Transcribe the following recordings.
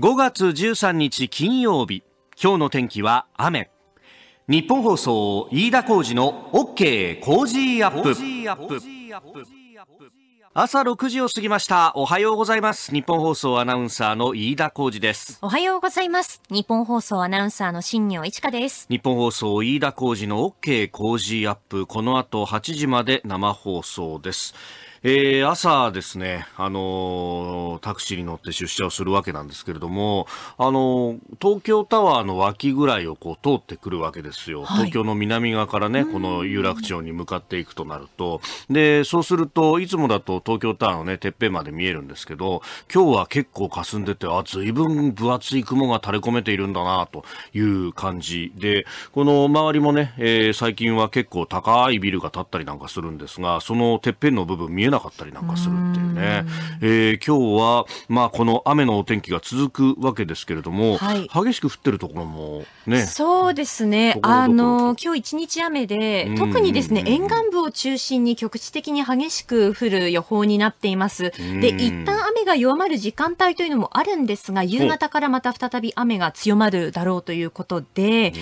5月13日金曜日今日の天気は雨日本放送飯田浩二の OK 工事アップ朝6時を過ぎましたおはようございます日本放送アナウンサーの飯田浩二ですおはようございます日本放送アナウンサーの新業一華です日本放送飯田浩二の OK 工事アップこの後8時まで生放送ですえー、朝ですね、あのー、タクシーに乗って出社をするわけなんですけれども、あのー、東京タワーの脇ぐらいをこう通ってくるわけですよ。はい、東京の南側からね、この有楽町に向かっていくとなると、で、そうすると、いつもだと東京タワーのね、てっぺんまで見えるんですけど、今日は結構霞んでて、あ、随分分厚い雲が垂れ込めているんだな、という感じで、この周りもね、えー、最近は結構高いビルが建ったりなんかするんですが、そのてっぺんの部分見ええなかったりなんかするっていうね、うえー、今日は、まあ、この雨のお天気が続くわけですけれども、はい、激しく降ってるところもねそうですねあの今日一日雨で特にですね沿岸部を中心に局地的に激しく降る予報になっていますで一旦雨が弱まる時間帯というのもあるんですが夕方からまた再び雨が強まるだろうということで、え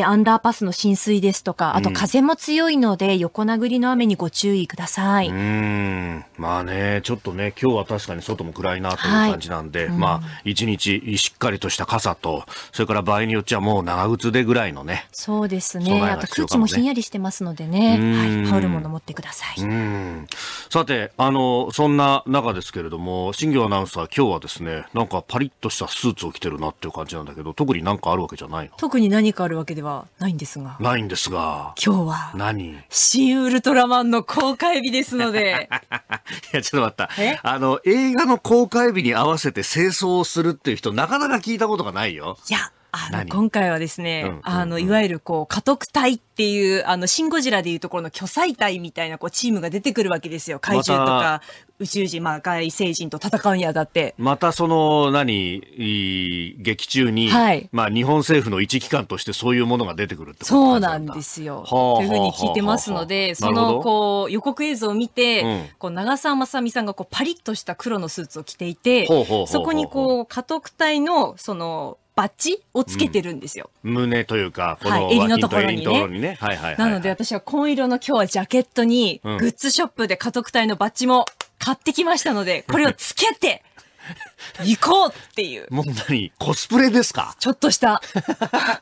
ー、アンダーパスの浸水ですとかあと風も強いので、横殴りの雨にご注意ください。んまあね、ちょっとね、今日は確かに外も暗いなという感じなんで、はいうん、まあ、一日しっかりとした傘と、それから場合によっちゃもう長靴でぐらいのね、そうですね、ねあと空気もひんやりしてますのでね、はい、羽織るもの持ってください。さて、あの、そんな中ですけれども、新業アナウンサー、今日はですね、なんかパリッとしたスーツを着てるなっていう感じなんだけど、特に何かあるわけじゃないの特に何かあるわけではないんですが。ないんですが。今日は。何新ウルトラマンの公開日ですので。いや、ちょっと待った。あの、映画の公開日に合わせて清掃をするっていう人、なかなか聞いたことがないよ。いや、あの今回はですね、うんうんうん、あのいわゆるこう家督隊っていうあのシン・ゴジラでいうところの巨彩隊みたいなこうチームが出てくるわけですよ怪獣とか、ま、宇宙人、まあ、外星人と戦うんやたってまたその何劇中に、はい、まあ、日本政府の一機関としてそういうものが出てくるってことそうなんですよ、はあはあ、というふうに聞いてますので、はあ、そのこう予告映像を見て、うん、こう長澤まさみさんがこうパリッとした黒のスーツを着ていてそこにこう家督隊のそのバッチをつけてるんですよ。うん、胸というか、この、襟のところにね。なので私は紺色の今日はジャケットに、グッズショップで家族隊のバッチも買ってきましたので、これをつけて、行こうっていう。もう何コスプレですかちょっとした。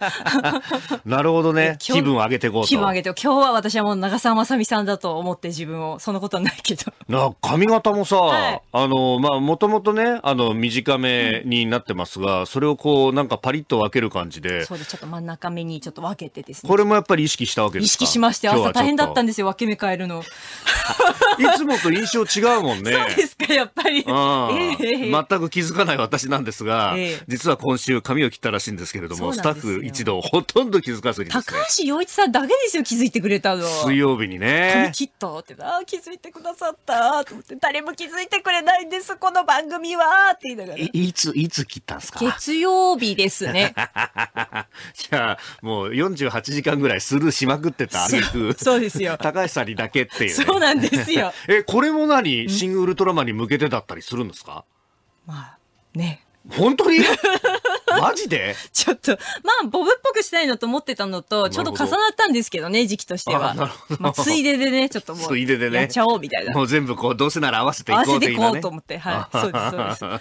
なるほどね。気分を上げていこうと。気分を上げて、今日は私はもう長澤まさみさんだと思って自分を、そんなことはないけど。な、髪型もさ、はい、あの、まあ、もともとね、あの、短めになってますが、うん、それをこう、なんかパリッと分ける感じで。そうです。ちょっと真ん中目にちょっと分けてですね。これもやっぱり意識したわけですか意識しまして、朝大変だったんですよ、分け目変えるの。いつもと印象違うもんね。そうですか、やっぱり。えー、全くく気づかない私なんですが、ええ、実は今週髪を切ったらしいんですけれども、スタッフ一同ほとんど気づかずに、ね、高橋洋一さんだけですよ、気づいてくれたの。水曜日にね。髪切ったってな、気づいてくださったと思って、誰も気づいてくれないんです、この番組はって言いながら。いつ、いつ切ったんですか月曜日ですね。じゃあ、もう48時間ぐらいスルーしまくってた挙そうですよ。高橋さんにだけっていう、ね、そうなんですよ。え、これも何シングルトラマンに向けてだったりするんですかまあね本当に マジでちょっと、まあ、ボブっぽくしたいのと思ってたのと、ちょうど重なったんですけどね、時期としては。まあ、ついででね、ちょっともう、やっちゃおうみたいな。もう全部こう、どうせなら合わせていこう合わせてこうと思って、はい。そうです、そうで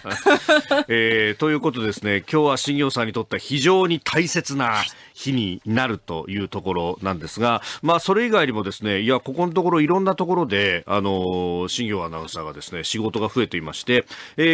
す。えー、ということですね、今日は新業さんにとって非常に大切な、はい、日になるというところなんですが、まあ、それ以外にもですねいやここのところいろんなところで、あの新業アナウンサーがですね仕事が増えていまして、えー、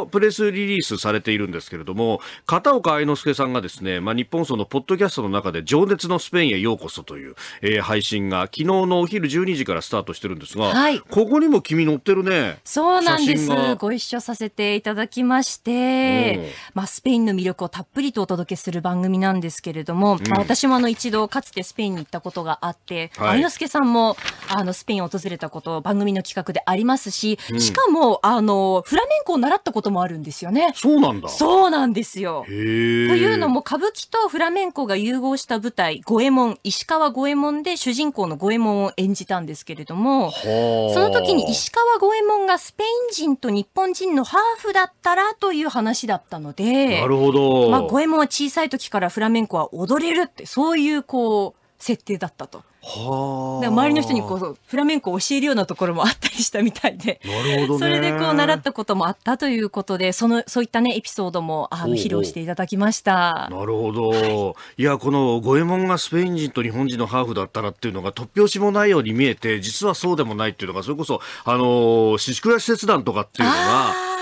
昨日プレスリリースされているんですけれども片岡愛之助さんがですね、まあ、日本層のポッドキャストの中で「情熱のスペインへようこそ」という、えー、配信が昨日のお昼12時からスタートしてるんですが、はい、ここにも君乗ってるねそうなんですご一緒させていただきまして、まあ、スペインの魅力をたっぷりとお届けする番組なんですけれどもども、うん、私もあの一度かつてスペインに行ったことがあって、はい、助さんもあのスペインを訪れたこと番組の企画でありますし、うん、しかもあのフラメンコを習ったこともあるんですよね。そうなんだ。そうなんですよ。というのも歌舞伎とフラメンコが融合した舞台五右衛門石川五右衛門で主人公の五右衛門を演じたんですけれども、その時に石川五右衛門がスペイン人と日本人のハーフだったらという話だったので、なるほど。まあ五右衛門は小さい時からフラメンコは教踊れるってそういうこう設定だったと。はあ、周りの人にこうフラメンコを教えるようなところもあったりしたみたいでなるほど、それでこう習ったこともあったということでそのそういったねエピソードもあの披露していただきましたなるほど、はい、いやこの五右衛門がスペイン人と日本人のハーフだったらっていうのが突拍子もないように見えて実はそうでもないっていうのがそれこそあの使節団とかっていうのが。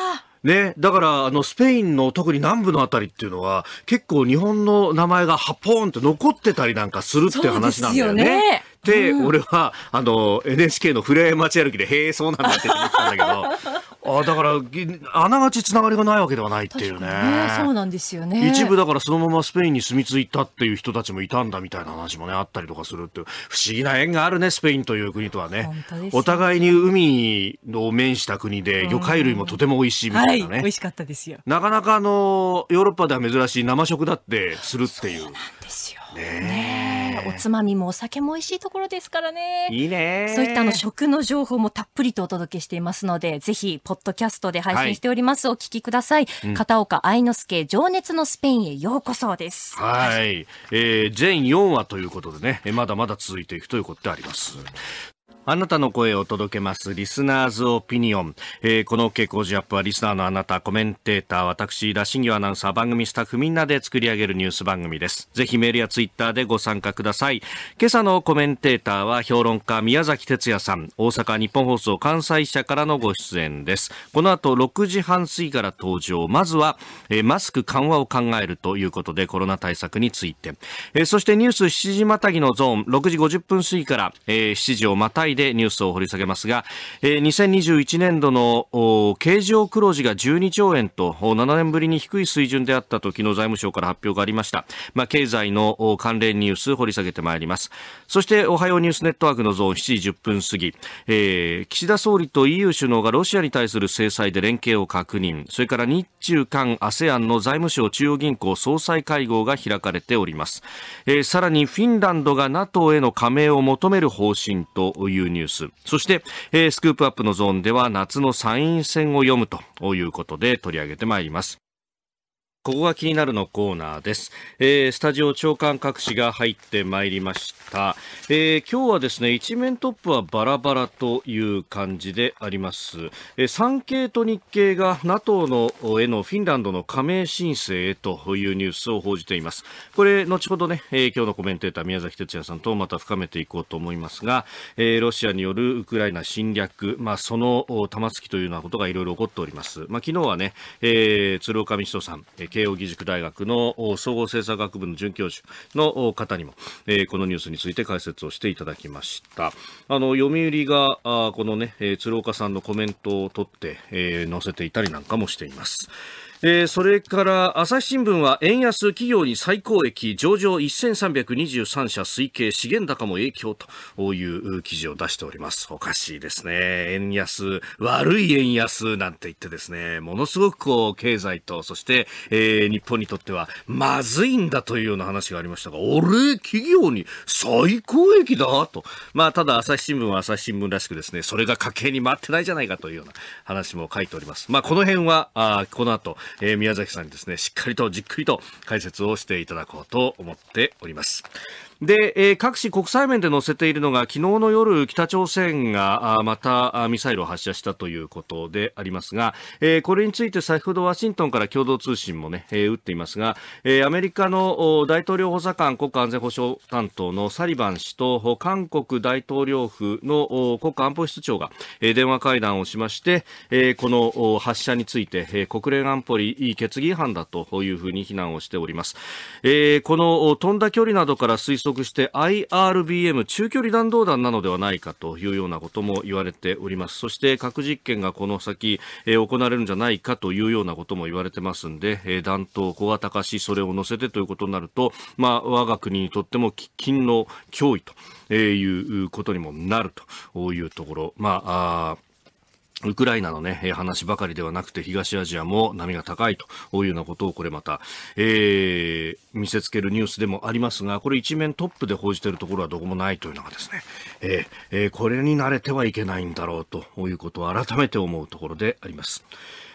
ね、だから、あの、スペインの特に南部のあたりっていうのは、結構日本の名前がハポーンって残ってたりなんかするっていう話なんだよね。、俺はあの NHK のふれあい街歩きでへえそうなんだって思ったんだけど。あだからあながちつながりがないわけではないっていうね、ね、そうなんですよね一部だからそのままスペインに住み着いたっていう人たちもいたんだみたいな話もねあったりとかするっていう不思議な縁があるねスペインという国とはね、ね、お互いに海を面した国で魚介類もとても美味しいみたいなね、はい、美味しかったですよなかなかあのヨーロッパでは珍しい生食だってするっていうそうなんですよねねおつまみもお酒も美味しいところですからね。いいね。そういったあの食の情報もたっぷりとお届けしていますので、ぜひ、ポッドキャストで配信しております。はい、お聞きください。うん、片岡愛之助、情熱のスペインへようこそです。はい。えー、全4話ということでね、まだまだ続いていくということであります。あなたの声を届けます。リスナーズオピニオン。えー、この傾向ジアップはリスナーのあなた、コメンテーター、私、田新業アナウンサー、番組スタッフみんなで作り上げるニュース番組です。ぜひメールやツイッターでご参加ください。今朝のコメンテーターは評論家、宮崎哲也さん。大阪日本放送関西社からのご出演です。この後6時半過ぎから登場。まずは、えー、マスク緩和を考えるということで、コロナ対策について。えー、そしてニュース7時またぎのゾーン、6時50分過ぎから、えー、7時をまたい回でニュースを掘り下げますが、えー、2021年度の経常黒字が12兆円と7年ぶりに低い水準であったと昨日財務省から発表がありました、まあ、経済の関連ニュース掘り下げてまいりますそしておはようニュースネットワークのゾーン7時10分過ぎ、えー、岸田総理と EU 首脳がロシアに対する制裁で連携を確認それから日中韓 ASEAN の財務省中央銀行総裁会合が開かれております、えー、さらにフィンランドが NATO への加盟を求める方針といういうニュース。そして、えー、スクープアップのゾーンでは夏の参院選を読むということで取り上げてまいります。ここが気になるのコーナーです、えー、スタジオ長官各紙が入ってまいりました、えー、今日はですね一面トップはバラバラという感じであります、えー、産経と日経が NATO のへのフィンランドの加盟申請へというニュースを報じていますこれ後ほどね、えー、今日のコメンテーター宮崎哲也さんとまた深めていこうと思いますが、えー、ロシアによるウクライナ侵略まあその玉突きというようなことがいろいろ起こっておりますまあ昨日はね、えー、鶴岡道人さん、慶應義塾大学の総合政策学部の准教授の方にも、えー、このニュースについて解説をしていただきましたあの読売があこのね、えー、鶴岡さんのコメントを取って、えー、載せていたりなんかもしています。えー、それから朝日新聞は円安企業に最高益上場1323社推計資源高も影響という記事を出しておりますおかしいですね円安悪い円安なんて言ってですねものすごくこう経済とそして、えー、日本にとってはまずいんだというような話がありましたが俺企業に最高益だとまあただ朝日新聞は朝日新聞らしくですねそれが家計に回ってないじゃないかというような話も書いておりますまあこの辺はあこの後えー、宮崎さんにですね、しっかりとじっくりと解説をしていただこうと思っております。で、えー、各種国際面で載せているのが昨日の夜北朝鮮があまたミサイルを発射したということでありますが、えー、これについて先ほどワシントンから共同通信もね、えー、打っていますが、えー、アメリカの大統領補佐官国家安全保障担当のサリバン氏と韓国大統領府の国家安保室長が、えー、電話会談をしまして、えー、この発射について、えー、国連安保理決議違反だというふうに非難をしております。えー、この飛んだ距離などから推測足して IRBM 中距離弾道弾なのではないかというようなことも言われておりますそして核実験がこの先、えー、行われるんじゃないかというようなことも言われてますんで、えー、弾頭小型化しそれを乗せてということになると、まあ、我が国にとっても喫緊の脅威とえいうことにもなるというところまあウクライナのね、話ばかりではなくて、東アジアも波が高いというようなことを、これまた、えー、見せつけるニュースでもありますが、これ一面トップで報じているところはどこもないというのがですね、えーえー、これに慣れてはいけないんだろうということを改めて思うところであります。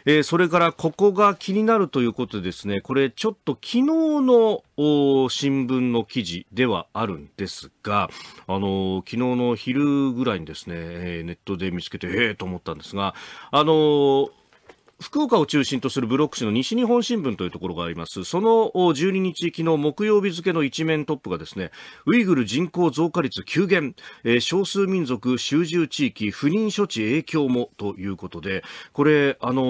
えー、それからここが気になるということですね、これちょっと昨日の新聞の記事ではあるんですが、あのー、昨日の昼ぐらいにですね、ネットで見つけて、ええー、と思ったんですが、あのー、福岡を中心とするブロック紙の西日本新聞というところがあります。その12日、昨日木曜日付の一面トップがですね、ウイグル人口増加率急減、えー、少数民族集中地域不妊処置影響もということで、これ、あの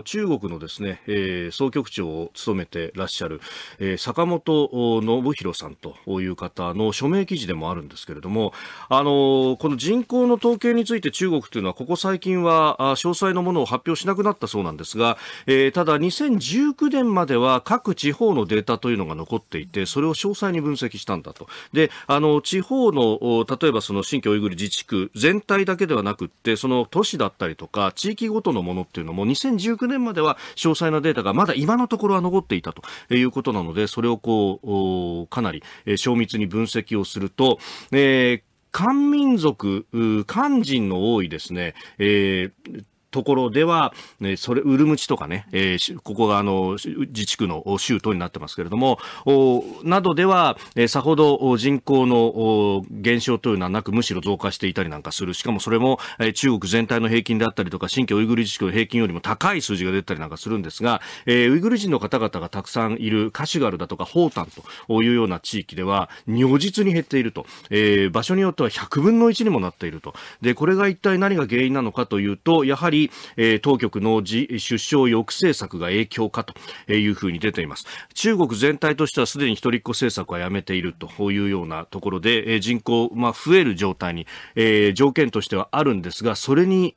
ー、中国のですね、えー、総局長を務めてらっしゃる、え坂本信弘さんという方の署名記事でもあるんですけれども、あのこの人口の統計について中国というのはここ最近は詳細のものを発表しなくなったそうなんですが、えー、ただ2019年までは各地方のデータというのが残っていてそれを詳細に分析したんだとであの地方の例えばその新疆ウイグル自治区全体だけではなくってその都市だったりとか地域ごとのものっていうのも2019年までは詳細なデータがまだ今のところは残っていたということなのでそれをこうかなり精密に分析をすると、えー、漢民族、漢人の多いですね、えーところでは、ね、それ、ウルムチとかね、えー、ここがあの、自治区の州都になってますけれども、おなどでは、えー、さほど人口の減少というのはなく、むしろ増加していたりなんかする。しかもそれも、えー、中国全体の平均であったりとか、新疆ウイグル自治区の平均よりも高い数字が出たりなんかするんですが、えー、ウイグル人の方々がたくさんいるカシュガルだとか、ホータンというような地域では、如実に減っていると。えー、場所によっては100分の1にもなっていると。で、これが一体何が原因なのかというと、やはりえー、当局の出生抑制策が影響かというふうに出ています中国全体としてはすでに一人っ子政策はやめているというようなところで、えー、人口、まあ、増える状態に、えー、条件としてはあるんですがそれに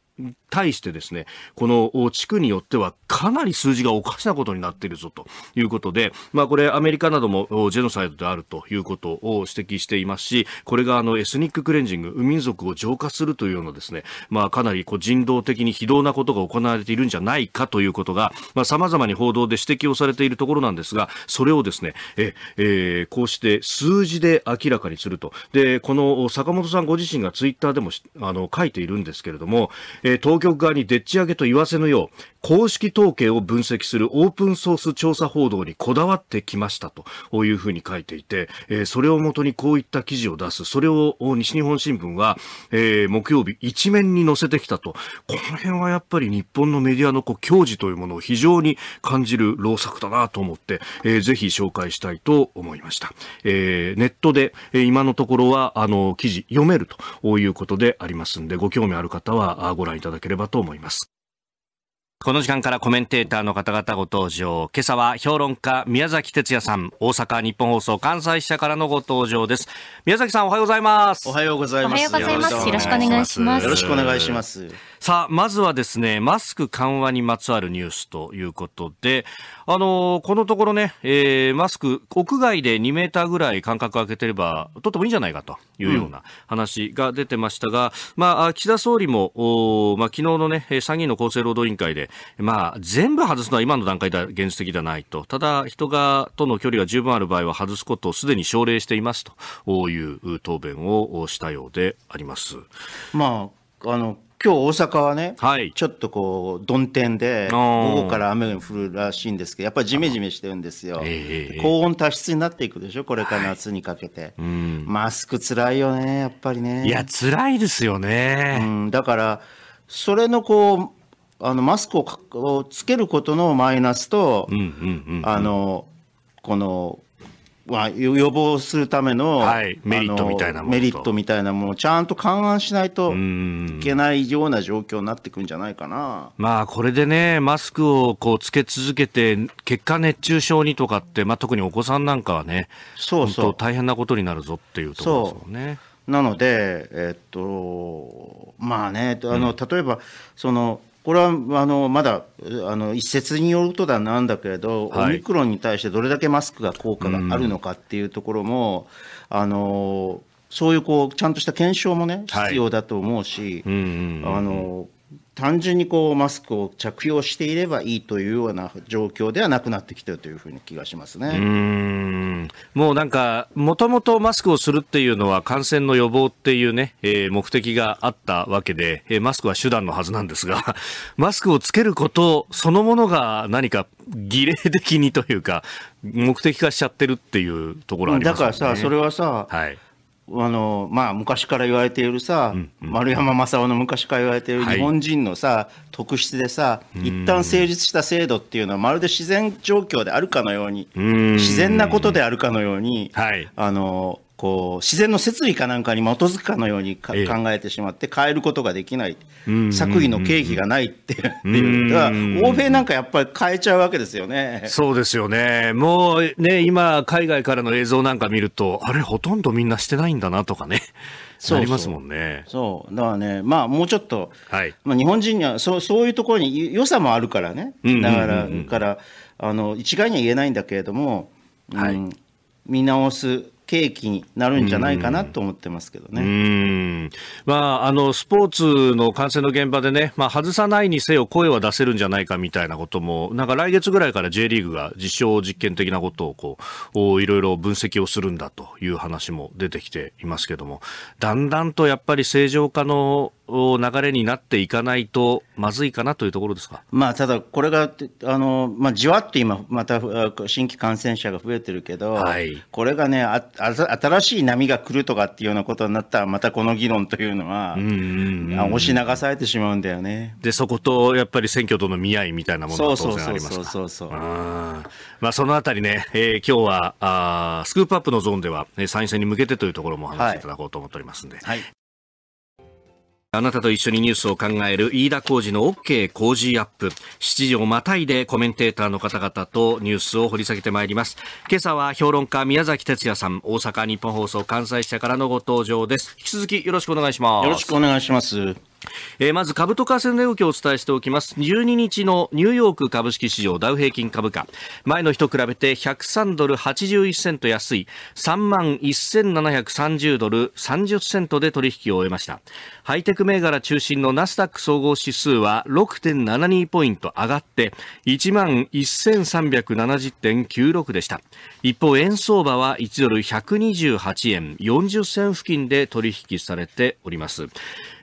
対してですね、この地区によってはかなり数字がおかしなことになっているぞということで、まあこれアメリカなどもジェノサイドであるということを指摘していますし、これがあのエスニッククレンジング、民族を浄化するというようなですね、まあかなりこう人道的に非道なことが行われているんじゃないかということが、まあ様々に報道で指摘をされているところなんですが、それをですね、え、えー、こうして数字で明らかにすると。で、この坂本さんご自身がツイッターでもあの書いているんですけれども、え当局側にでっち上げと言わせぬよう、公式統計を分析するオープンソース調査報道にこだわってきましたというふうに書いていて、えそれをもとにこういった記事を出す、それを西日本新聞は、え木曜日一面に載せてきたと、この辺はやっぱり日本のメディアのこう矜持というものを非常に感じる老作だなと思って、えー、ぜひ紹介したいと思いました。えー、ネットで、え今のところはあの記事読めるということでありますんで、ご興味ある方はご覧覧いただければと思います。この時間からコメンテーターの方々ご登場。今朝は評論家宮崎哲也さん、大阪日本放送関西支社からのご登場です。宮崎さんおはようございます。おはようございます。よろしくお願いします。よろしくお願いします。さあ、まずはですね、マスク緩和にまつわるニュースということで、あのー、このところね、えー、マスク、屋外で2メーターぐらい間隔を空けてれば、とってもいいんじゃないかというような話が出てましたが、うん、まあ、岸田総理も、まあ、昨日のね、参議院の厚生労働委員会で、まあ、全部外すのは今の段階では現実的ではないと。ただ、人が、との距離が十分ある場合は外すことをすでに奨励していますという答弁をしたようであります。まあ、あの、今日大阪はね、はい、ちょっとこう、曇天で、午後から雨が降るらしいんですけど、やっぱりじめじめしてるんですよ、えー、高温多湿になっていくでしょ、これから夏にかけて、はいうん、マスクつらいよね、やっぱりね。いや、つらいですよね。うん、だからそれのこうあのマスクをつけることのマイナスと、あのこのは予防するためのはい、メリットみたいなものメリットみたいなものをちゃんと勘案しないといけないような状況になっていくんじゃないかなまあこれでねマスクをこうつけ続けて結果熱中症にとかって、まあ、特にお子さんなんかはねそうそう大変なことになるぞっていうところですよね。なので、えっとまあねあの、うん、例えばそのこれはあのまだあの一説によるとだなんだけれど、はい、オミクロンに対してどれだけマスクが効果があるのかっていうところも、うん、あのそういうこうちゃんとした検証もね必要だと思うし、はい、あの単純にこうマスクを着用していればいいというような状況ではなくなってきてるというふうに気がしますねもうなんか、もともとマスクをするっていうのは感染の予防っていうね、えー、目的があったわけで、えー、マスクは手段のはずなんですが、マスクをつけることそのものが何か儀礼的にというか、目的化しちゃってるっていうところありますよね。だからさ、それはさ、はいあのまあ、昔から言われているさ、うんうん、丸山正雄の昔から言われている日本人のさ、はい、特質でさ一旦成立した制度っていうのはまるで自然状況であるかのように自然なことであるかのように、はい、あのこう自然の摂理かなんかに基づくかのように、ええ、考えてしまって変えることができない、作為の経費がないっていうだから欧米なんかやっぱり変えちゃうわけですよねそうですよね、もうね、今、海外からの映像なんか見ると、あれ、ほとんどみんなしてないんだなとかね。そうりますもんねそうだからね、まあ、もうちょっと、はいまあ、日本人にはそそういうところに良さもあるからね、だから、からあの一概には言えないんだけれども、はい、見直す契機になるんじゃないかなと思ってますけどね。まあ、あのスポーツの観戦の現場でね、まあ、外さないにせよ声は出せるんじゃないかみたいなことも、なんか来月ぐらいから J リーグが実証実験的なことをこういろいろ分析をするんだという話も出てきていますけども、だんだんとやっぱり正常化の流れになっていかないとまずいかなというところですか、まあ、ただ、これがあの、まあ、じわっと今、また新規感染者が増えてるけど、はい、これがねあ新しい波が来るとかっていうようなことになったら、またこの議論というのは、うん押し流されてしまうんだよねでそことやっぱり選挙との見合いみたいなものが当然ありますかまあそのあたりね、えー、今日はあスクープアップのゾーンでは、参院選に向けてというところも話していただこうと思っておりますんで。はいあなたと一緒にニュースを考える飯田浩司の OK 工事アップ。7時をまたいでコメンテーターの方々とニュースを掘り下げてまいります。今朝は評論家宮崎哲也さん、大阪日本放送関西支社からのご登場です。引き続きよろしくお願いします。よろしくお願いします。えー、まず株と為替の動きをお伝えしておきます12日のニューヨーク株式市場ダウ平均株価前の日と比べて103ドル81セント安い3万1730ドル30セントで取引を終えましたハイテク銘柄中心のナスダック総合指数は6.72ポイント上がって1万1370.96でした一方円相場は1ドル128円40銭付近で取引されております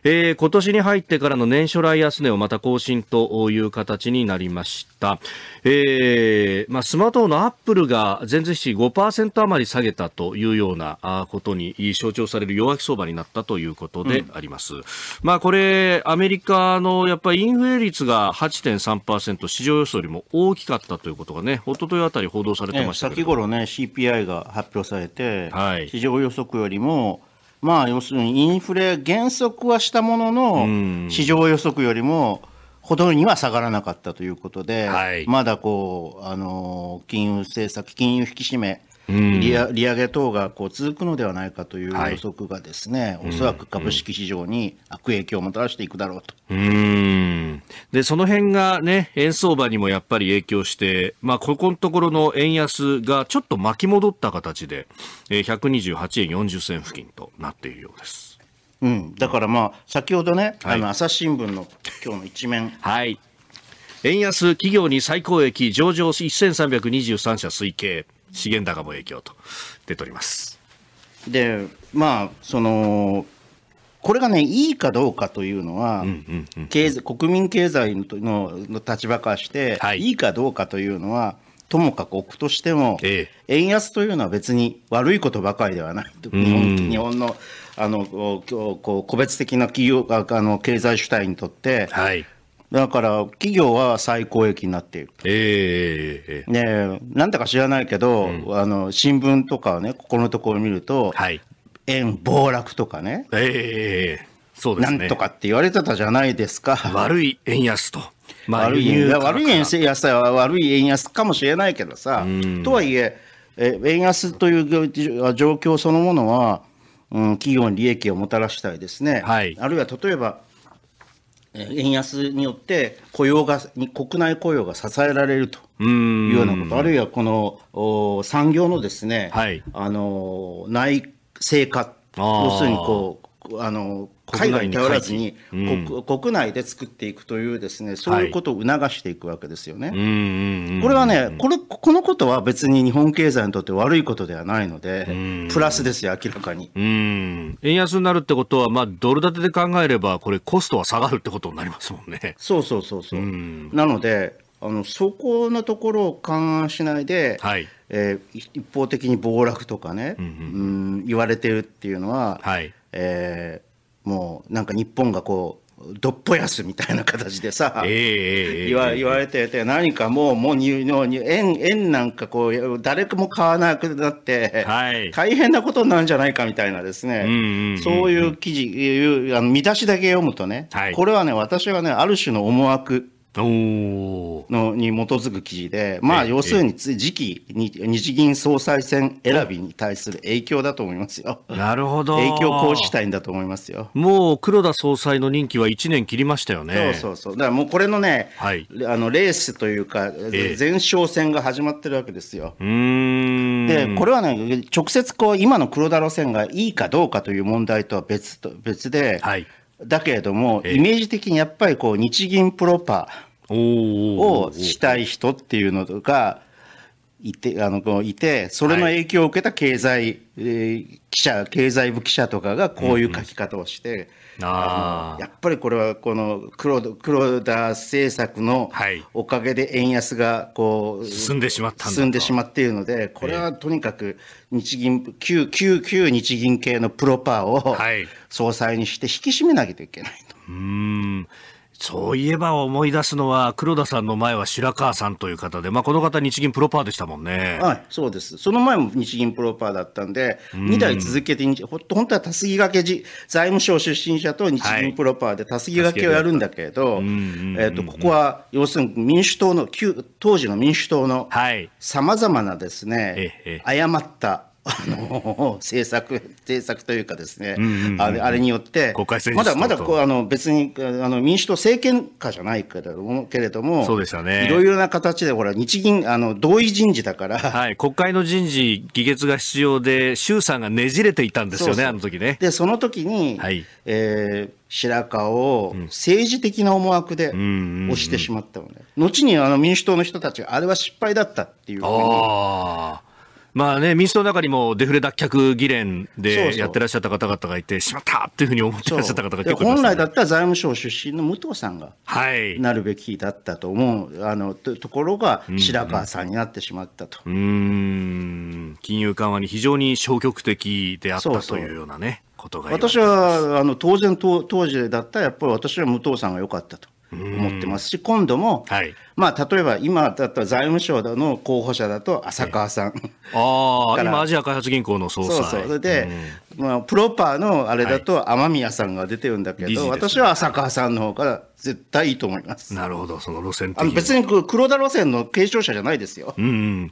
えー、今年に入ってからの年初来安値をまた更新という形になりました。えー、まあ、スマートフォンのアップルが前日比5%余り下げたというようなことに象徴される弱気相場になったということであります。うん、まあ、これ、アメリカのやっぱりインフレ率が8.3%、市場予想よりも大きかったということがね、一昨日あたり報道されてましたけど、え先頃ね、CPI が発表されて、はい、市場予測よりも、まあ、要するにインフレ減速はしたものの、市場予測よりもほどには下がらなかったということで、はい、まだこう、あの金融政策、金融引き締め、利上げ等がこう続くのではないかという予測がですね、はい、おそらく株式市場に悪影響をもたらしていくだろうと。うんでその辺がね円相場にもやっぱり影響して、まあ、ここのところの円安がちょっと巻き戻った形で、え128円40銭付近となっているようです。うん、だからまあ、先ほどね、はい、あの朝日新聞の今日の一面。はい。円安企業に最高益上場1323社推計。資源高も影響と出ておりますでまあそのこれがねいいかどうかというのは、国民経済のの立場からして、はい、いいかどうかというのはともかく置くとしても、ええ、円安というのは別に悪いことばかりではない日本日本のあのこう個別的な企業あの経済主体にとって、はい、だから企業は最高益になっている。えー、ねなんだか知らないけど、うん、あの新聞とかね、ここのところ見ると、はい、円暴落とかね、えーそうですね、なんとかって言われてたじゃないですか。悪い円安と。まあ、悪い円安悪い円安さ、悪い円安かもしれないけどさ、とはいええ、円安という状況そのものは、うん、企業に利益をもたらしたいですね。はい、あるいは例えば円安によって雇用が国内雇用が支えられるというようなことあるいはこの産業のですね、はい、あの内製化要するにこうあの海外に頼らずに国うん、国内で作っていくというですねそういうことを促していくわけですよね。これはねこれこのことは別に日本経済にとって悪いことではないのでプラスですよ明らかに。円安になるってことは、まあ、ドル建てで考えればこれコストは下がるってことになりますもんね。そうそうそうそうなのであのそこのところを勘案しないで、はいえー、一方的に暴落とかね、うん、言われてるっていうのは。はいえー、もうなんか日本がこうどっぽやすみたいな形でさ、えー、言わ言われてて、何かもう、もうにに円、円なんかこう、誰も買わなくなって、はい、大変なことになるんじゃないかみたいなですね、うんうんうん、そういう記事、いうあの見出しだけ読むとね、はい、これはね、私はね、ある種の思惑のに基づく記事で、まあ、要するに次期日銀総裁選選びに対する影響だと思いますよ。なるほど。影響を行使したいんだと思いますよ。もう黒田総裁の任期は1年切りましたよね。そうそうそう。だからもうこれのね、はい、あのレースというか、前哨戦が始まってるわけですよ。で、これはね、直接こう、今の黒田路線がいいかどうかという問題とは別と別で、はいだけれども、イメージ的にやっぱりこう日銀プロパをしたい人っていうのがいて、あのいてそれの影響を受けた経済、え記者、経済部記者とかがこういう書き方をして、あやっぱりこれはこの黒黒田政策のおかげで円安がこう、はい、進んでしまった進んでしまっているのでこれはとにかく日銀旧旧旧日銀系のプロパーを総裁にして引き締めなきゃいけないと。はい、うんそういえば思い出すのは、黒田さんの前は白川さんという方で、まあ、この方、日銀プロパーでしたもんね。はい、そうです。その前も日銀プロパーだったんで、2代続けて、ほ本当はたすぎがけじ、財務省出身者と日銀プロパーでたすぎがけをやるんだけど、はい、えっ、と、ここは、要するに民主党の、旧、当時の民主党の、さまざまなですね、はい、誤ったあの政策政策というかですね、うんうんうん、あれあれによって、国会まだまだこうあの別にあの民主党政権下じゃないけれども、けれどもそうでした、ね、いろいろな形で、ほら、日銀あの、同意人事だから、はい、国会の人事、議決が必要で、衆参がねじれていたんですよね、そうそうあの時ね。で、その時に、はいえー、白河を政治的な思惑で押してしまったので、うんうんうん、後にあの民主党の人たちが、あれは失敗だったっていうふうに。あまあね、民主党の中にもデフレ脱却議連でやってらっしゃった方々がいて、しまったっていうふうに思ってらっしゃった方が結構、ね、本来だったら財務省出身の武藤さんがなるべきだったと思う、はい、あのところが白川さんになってしまったと。うん、うん、金融緩和に非常に消極的であったというようなね。そうそう私はあの当然当時だったらやっぱり私は武藤さんが良かったと思ってますし、今度も、はい、まあ、例えば今だったら財務省の候補者だと浅川さん、ああ今アジア開発銀行の総裁そうそうれで、まあ、プロパーのあれだと雨宮さんが出てるんだけど、はい、私は浅川さんの方が絶対いいと思いますなるほどその路線的に別に黒田路線の継承者じゃないですよ、うん、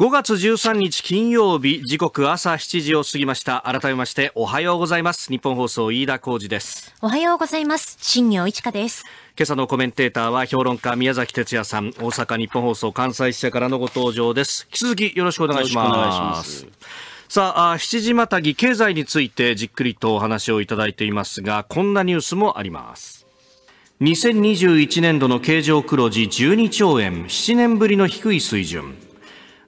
5月13日金曜日時刻朝7時を過ぎました改めましておはようございます日本放送飯田浩二ですおはようございます新業一華です今朝のコメンテーターは評論家宮崎哲也さん大阪日本放送関西支社からのご登場です引き続きよろしくお願いしますさあ7時またぎ経済についてじっくりとお話をいただいていますがこんなニュースもあります2021年度の経常黒字12兆円7年ぶりの低い水準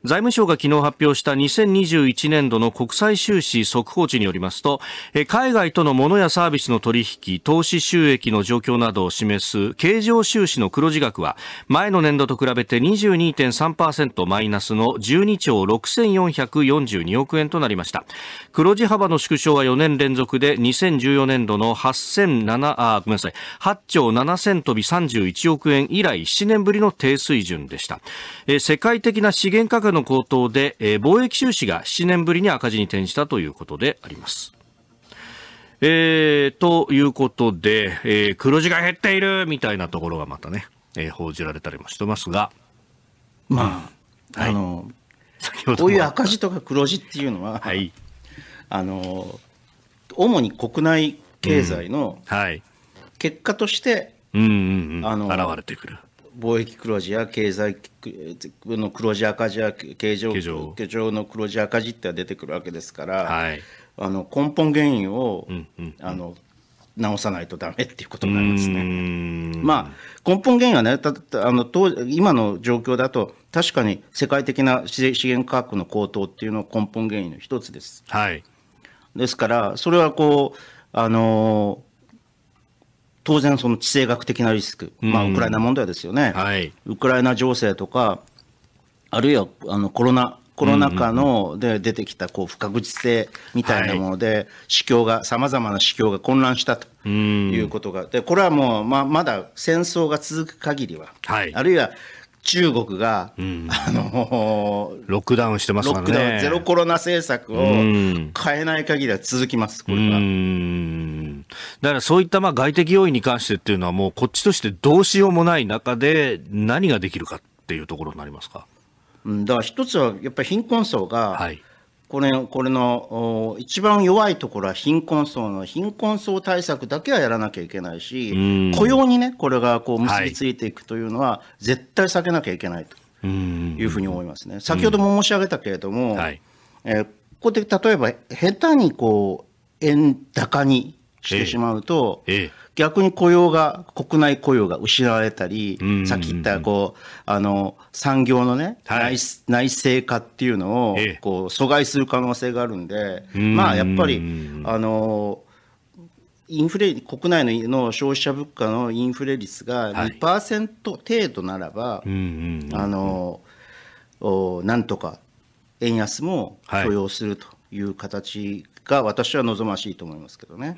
財務省が昨日発表した2021年度の国際収支速報値によりますと、海外との物やサービスの取引、投資収益の状況などを示す経常収支の黒字額は、前の年度と比べて22.3%マイナスの12兆6442億円となりました。黒字幅の縮小は4年連続で2014年度の8007あごめんなさい8兆7000飛び31億円以来7年ぶりの低水準でした。え世界的な資源価格の高騰で、えー、貿易収支が7年ぶりに赤字に転じたということであります。えー、ということで、えー、黒字が減っているみたいなところがまたね、えー、報じられたりもしてますが。まあ、はい、あの、こういう赤字とか黒字っていうのは、はい、あの、主に国内経済の結果として、うんうんうんうん、現れてくる貿易黒字や経済の黒字赤字や経常経常の黒字赤字って出てくるわけですから、はい、あの根本原因を、うんうんうん、あの直さないとダメっていうことになりますね。まあ根本原因はねたあの当今の状況だと確かに世界的な資源価格の高騰っていうのは根本原因の一つです。はい、ですからそれはこうあのー当然その地政学的なリスク、まあ、ウクライナ問題ですよね、うんはい、ウクライナ情勢とか、あるいはあのコロナコロナ禍ので出てきたこう不確実性みたいなもので、市況が、さまざまな市況が混乱したということが、でこれはもうままだ戦争が続く限りは、はい、あるいは中国が、うん、あのロックダウンしてますからね。ロックダウン、ゼロコロナ政策を変えない限りは続きます、これは。だからそういったまあ外的要因に関してっていうのはもうこっちとしてどうしようもない中で何ができるかっていうところになりますか。うん、だから一つはやっぱり貧困層が、はい、これこれの一番弱いところは貧困層の貧困層対策だけはやらなきゃいけないし、雇用にね、これがこう結びついていくというのは、絶対避けなきゃいけないというふうに思いますね。先ほども申し上げたけれども、はい、えー、ここで例えば、下手にこう円高にしてしまうと、逆に雇用が、国内雇用が失われたり、さっき言ったこうあの産業のね、内内製化っていうのをこう阻害する可能性があるんで、まあやっぱり、あのインフレ国内の消費者物価のインフレ率が2%程度ならば、あのおなんとか円安も許容するという形が私は望ましいと思いますけどね。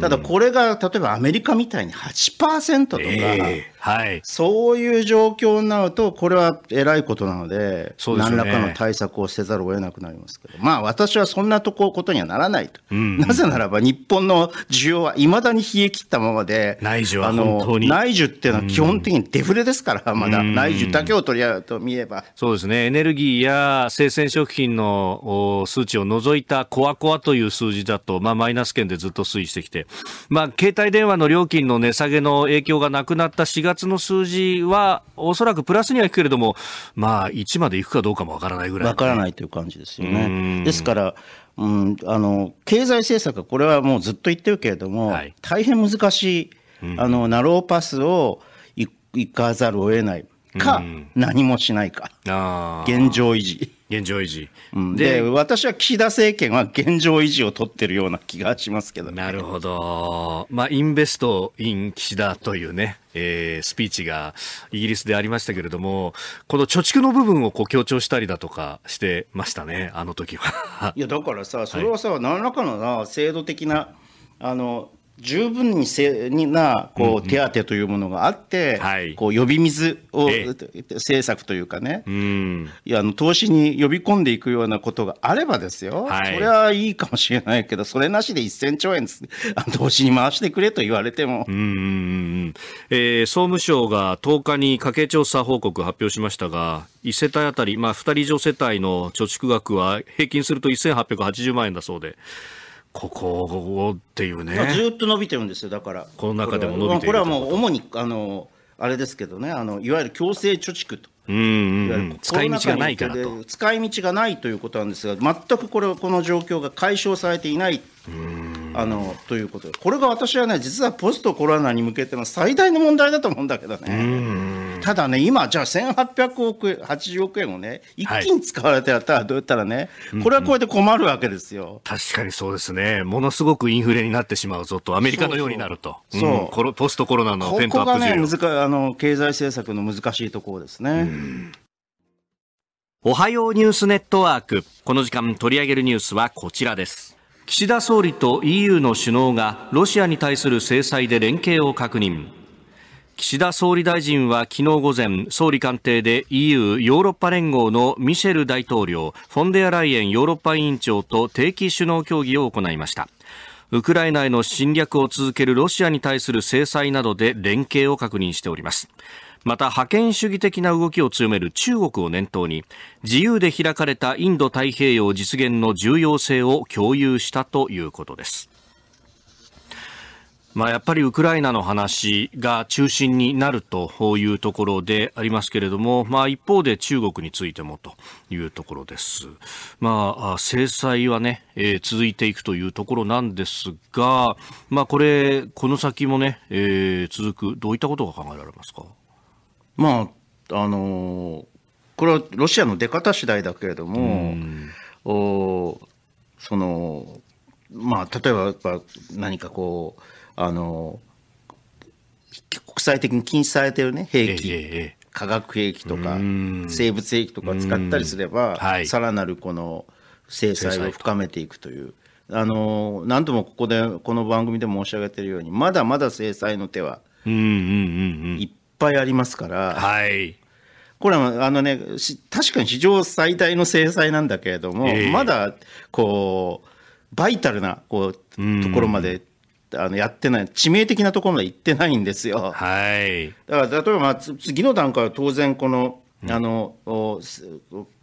ただこれが例えばアメリカみたいに8%とか、えー、はい、そういう状況になるとこれはえらいことなので、ね、何らかの対策をせざるを得なくなりますけどまあ私はそんなとこことにはならないと、なぜならば日本の需要はいまだに冷え切ったままで内需は本当に内需っていうのは基本的にデフレですからまだ内需だけを取り合うと見ればそうですねエネルギーや生鮮食品の数値を除いたコアコアアという数字だと、まあ、マイナス圏でずっと推移してきて、まあ、携帯電話の料金の値下げの影響がなくなった4月の数字は、おそらくプラスにはいくけれども、まあ、1までいくかどうかもわからないぐらい、ね、わからないという感じですよね。ですから、うん、あの経済政策、これはもうずっと言ってるけれども、はい、大変難しい、うん、あのナローパスを行かざるを得ないか、うん、何もしないか、現状維持。現状維持、うん、で私は岸田政権は現状維持を取ってるような気がしますけど、ね、なるほど、まあ、インベスト・イン・岸田というね、えー、スピーチがイギリスでありましたけれどもこの貯蓄の部分をこう強調したりだとかしてましたねあの時はいやだからさそれはさ、はい、何らかのな制度的なあの十分にせなこう手当というものがあって、こう呼び水を政策というかね、いやあの投資に呼び込んでいくようなことがあればですよ、それはいいかもしれないけど、それなしで1000兆円投資に回してくれと言われても。えー、総務省が10日に家計調査報告発表しましたが、1世帯当たり、まあ、2人以上世帯の貯蓄額は平均すると1880万円だそうで。ここっていうねずっと伸びてるんですよだからこの中でも伸びてるこれはもう主にあのあれですけどねあのいわゆる強制貯蓄と。うん使い道がないからと使い道がないということなんですが全くこれこの状況が解消されていないあのということでこれが私はね実はポストコロナに向けての最大の問題だと思うんだけどね。ただね、今、じゃあ1800億円、80億円をね、一気に使われてやったらどうやったらね、これはこれで困るわけですよ、確かにそうですね、ものすごくインフレになってしまうぞと、アメリカのようになると、そう、うん、ポストコロナのペントアップ需要ここがねあの、経済政策の難しいところですね。おはようニュースネットワーク。この時間取り上げるニュースはこちらです。岸田総理と EU の首脳がロシアに対する制裁で連携を確認。岸田総理大臣は昨日午前総理官邸で EU= ヨーロッパ連合のミシェル大統領フォンデアライエンヨーロッパ委員長と定期首脳協議を行いましたウクライナへの侵略を続けるロシアに対する制裁などで連携を確認しておりますまた覇権主義的な動きを強める中国を念頭に自由で開かれたインド太平洋実現の重要性を共有したということですまあ、やっぱりウクライナの話が中心になるというところでありますけれども、まあ、一方で中国についてもというところです。まあ、制裁はね、えー、続いていくというところなんですが、まあ、これ、この先もね、えー、続く、どういったことが考えられますか。まあ、あのー、これはロシアの出方次第だけれども、おその、まあ、例えば何かこう、あの国際的に禁止されてるね兵器、ええ、化学兵器とか生物兵器とか使ったりすれば、はい、さらなるこの制裁を深めていくという。あの何度もここでこの番組で申し上げているようにまだまだ制裁の手はいっぱいありますから、はい、これはあのね確かに史上最大の制裁なんだけれども、えー、まだこうバイタルなこうところまであのやってない、致命的なところまで行ってないんですよ。はい、だから例えば、まあ、次の段階は当然、この、うん、あの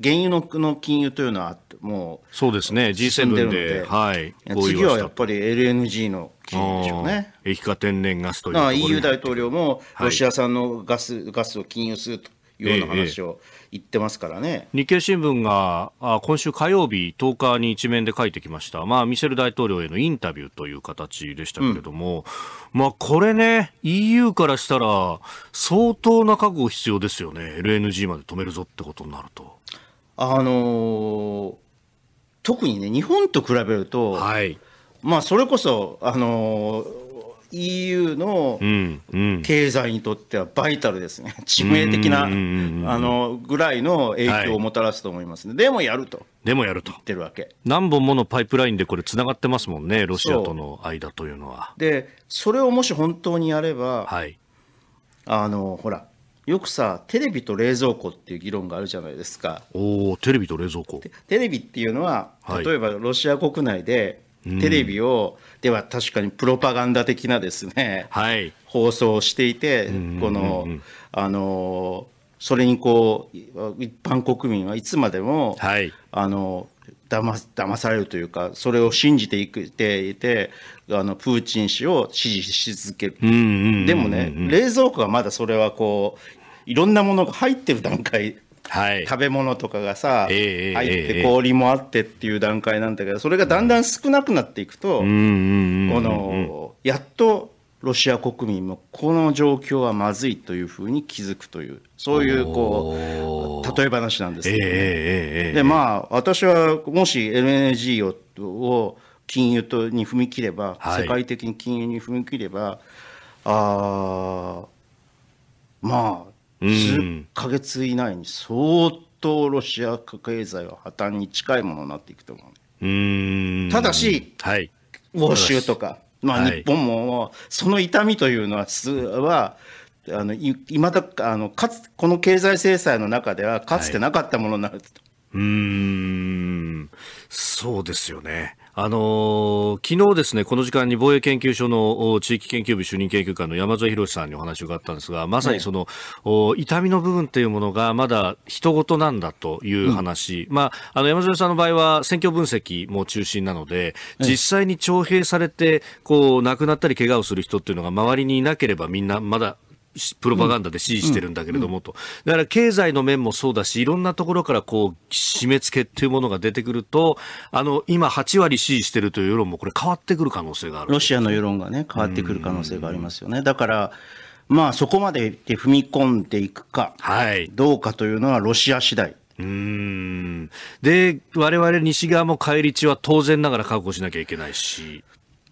原油のの金融というのは、もうそうですね、G7 で、はい、次はやっぱり LNG の禁輸でしょうね。液化天然ガスというと EU 大統領もロシア産のガスはい、ガスを禁輸するというような話を、ええ言ってますからね日経新聞があ今週火曜日10日に一面で書いてきました、まあ、ミシェル大統領へのインタビューという形でしたけれども、うん、まあ、これね、EU からしたら相当な覚悟必要ですよね、LNG まで止めるぞってことになると。あのー、特にね、日本と比べると、はい、まあ、それこそ、あのー EU の経済にとってはバイタルですね、致命的なあのぐらいの影響をもたらすと思います、ね、はい、でもやると。でもやると。ってるわけ。何本ものパイプラインでこれ繋がってますもんね、ロシアとの間というのは。で、それをもし本当にやれば、はい、あの、ほら、よくさテレビと冷蔵庫っていう議論があるじゃないですかおテレビと冷蔵庫テレビっていうのは例えばロシア国内でテレビを、うん、では確かにプロパガンダ的なですね、はい、放送をしていて、この、あのそれにこう一般国民はいつまでも、はい、あの騙騙されるというかそれを信じていていてあのプーチン氏を支持し続ける、でもね冷蔵庫がまだそれはこういろんなものが入ってる段階はい、食べ物とかがさ、えー、入って氷もあってっていう段階なんだけどそれがだんだん少なくなっていくと、このやっとロシア国民もこの状況はまずいというふうに気づくというそういうこう例え話なんですけどね、でまあ私はもし LNG をを金融とに踏み切れば、はい、世界的に金融に踏み切ればあまあ数ヶ月以内に相当ロシア経済は破綻に近いものになっていくと思う、うただし、はい、欧州とか、まあ、日本もその痛みというのははあのいまだあのかつこの経済制裁の中ではかつてなかったものになると、はい、うんそうですよね。あのー、昨日ですね、この時間に防衛研究所の地域研究部主任研究官の山添博さんにお話を伺ったんですが、まさにその、はい、痛みの部分というものがまだ人事なんだという話、うん、まあ、あの山添さんの場合は選挙分析も中心なので、実際に徴兵されて、こう、亡くなったり怪我をする人っていうのが周りにいなければみんなまだプロパガンダで支持してるんだけれどもと、だから経済の面もそうだし、いろんなところからこう締め付けっていうものが出てくると、あの今、8割支持してるという世論も、これ、変わってくる可能性があるロシアの世論がね、変わってくる可能性がありますよね。だからまあ、そこまで踏み込んでいくか、はい、どうかというのはロシア次第うんで、我々西側も返り血は当然ながら確保しなきゃいけないし。